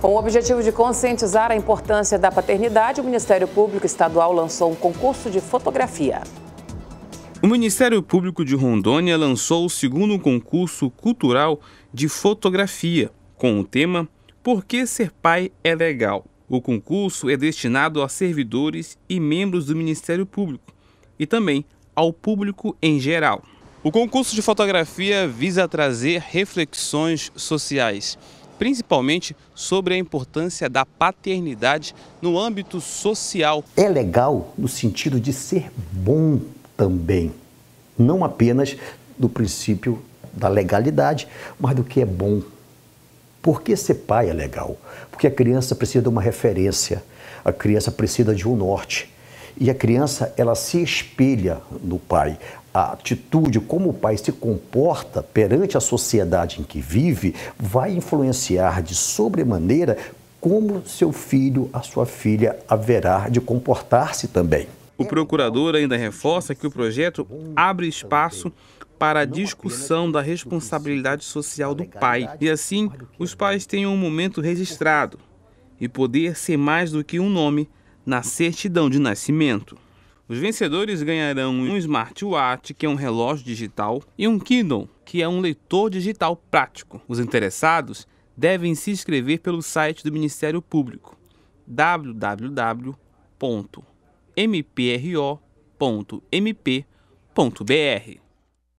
Com o objetivo de conscientizar a importância da paternidade, o Ministério Público Estadual lançou um concurso de fotografia. O Ministério Público de Rondônia lançou o segundo concurso cultural de fotografia, com o tema Por que ser pai é legal? O concurso é destinado a servidores e membros do Ministério Público e também ao público em geral. O concurso de fotografia visa trazer reflexões sociais principalmente sobre a importância da paternidade no âmbito social. É legal no sentido de ser bom também, não apenas do princípio da legalidade, mas do que é bom. Por que ser pai é legal? Porque a criança precisa de uma referência, a criança precisa de um norte. E a criança, ela se espelha no pai a atitude, como o pai se comporta perante a sociedade em que vive, vai influenciar de sobremaneira como seu filho, a sua filha, haverá de comportar-se também. O procurador ainda reforça que o projeto abre espaço para a discussão da responsabilidade social do pai. E assim, os pais tenham um momento registrado e poder ser mais do que um nome na certidão de nascimento. Os vencedores ganharão um smartwatch, que é um relógio digital, e um Kindle, que é um leitor digital prático. Os interessados devem se inscrever pelo site do Ministério Público www.mpro.mp.br